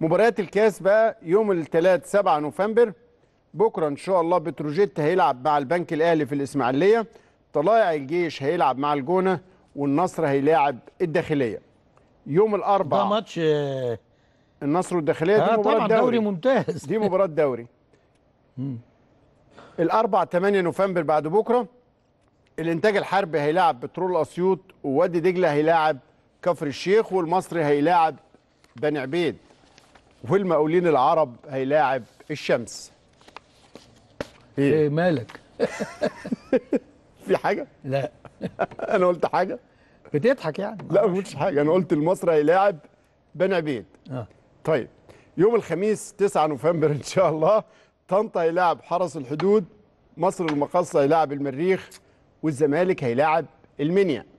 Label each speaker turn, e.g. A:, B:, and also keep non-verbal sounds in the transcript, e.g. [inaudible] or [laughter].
A: مباريات الكاس بقى يوم الثلاث 7 نوفمبر بكره ان شاء الله بتروجيت هيلعب مع البنك الاهلي في الاسماعيليه طلائع الجيش هيلعب مع الجونه والنصر هيلاعب الداخليه يوم الاربعاء ده ماتش آه، النصر والداخليه دي آه، مباراه طبعا دوري. دوري ممتاز دي مباراه دوري الاربع 8 نوفمبر بعد بكره الانتاج الحربي هيلاعب بترول اسيوط ووادي دجله هيلاعب كفر الشيخ والمصري هيلاعب بني عبيد والمقاولين العرب هيلاعب الشمس
B: ايه, إيه مالك
A: [laughs] في حاجه لا [laughs] انا قلت حاجه بتضحك يعني لا ما قلتش حاجه انا قلت المصري هيلاعب بني عبيد اه طيب يوم الخميس 9 نوفمبر ان شاء الله طنطا هيلاعب حرس الحدود مصر المقاصه هيلاعب المريخ والزمالك هيلاعب المنيا